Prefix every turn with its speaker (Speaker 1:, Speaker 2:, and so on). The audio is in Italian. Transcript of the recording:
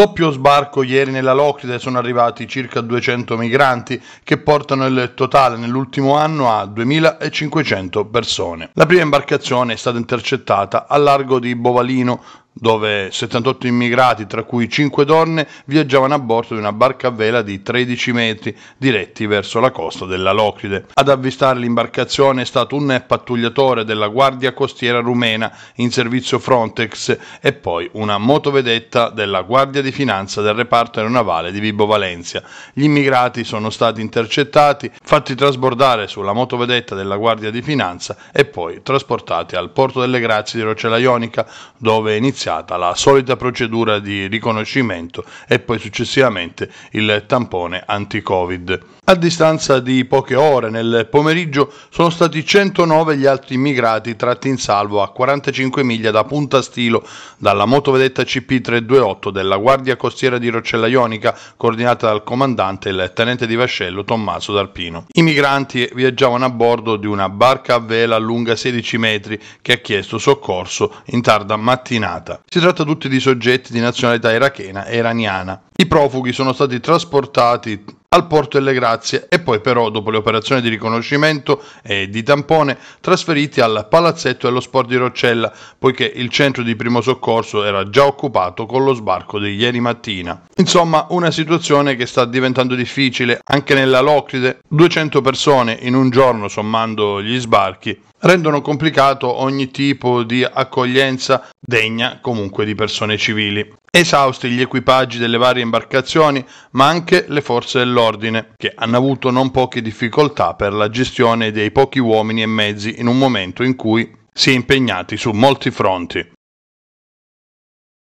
Speaker 1: Doppio sbarco ieri nella Locride sono arrivati circa 200 migranti che portano il totale nell'ultimo anno a 2500 persone. La prima imbarcazione è stata intercettata al largo di Bovalino dove 78 immigrati, tra cui 5 donne, viaggiavano a bordo di una barca a vela di 13 metri diretti verso la costa della Locride. Ad avvistare l'imbarcazione è stato un pattugliatore della Guardia Costiera rumena in servizio Frontex e poi una motovedetta della Guardia di Finanza del reparto aeronavale di Vibo Valencia. Gli immigrati sono stati intercettati fatti trasbordare sulla motovedetta della Guardia di Finanza e poi trasportati al Porto delle Grazie di Rocella Ionica, dove è iniziata la solita procedura di riconoscimento e poi successivamente il tampone anti-Covid. A distanza di poche ore nel pomeriggio sono stati 109 gli altri immigrati tratti in salvo a 45 miglia da Punta Stilo dalla motovedetta CP328 della Guardia Costiera di Rocella Ionica, coordinata dal comandante il tenente di vascello Tommaso D'Arpino italiano. I migranti viaggiavano a bordo di una barca a vela lunga 16 metri che ha chiesto soccorso in tarda mattinata. Si tratta tutti di soggetti di nazionalità irachena e iraniana. I profughi sono stati trasportati al Porto delle Grazie e poi però dopo le operazioni di riconoscimento e di tampone trasferiti al Palazzetto dello Sport di Roccella poiché il centro di primo soccorso era già occupato con lo sbarco di ieri mattina. Insomma una situazione che sta diventando difficile anche nella Locride, 200 persone in un giorno sommando gli sbarchi rendono complicato ogni tipo di accoglienza degna comunque di persone civili esausti gli equipaggi delle varie imbarcazioni, ma anche le forze dell'ordine, che hanno avuto non poche difficoltà per la gestione dei pochi uomini e mezzi in un momento in cui si è impegnati su molti fronti.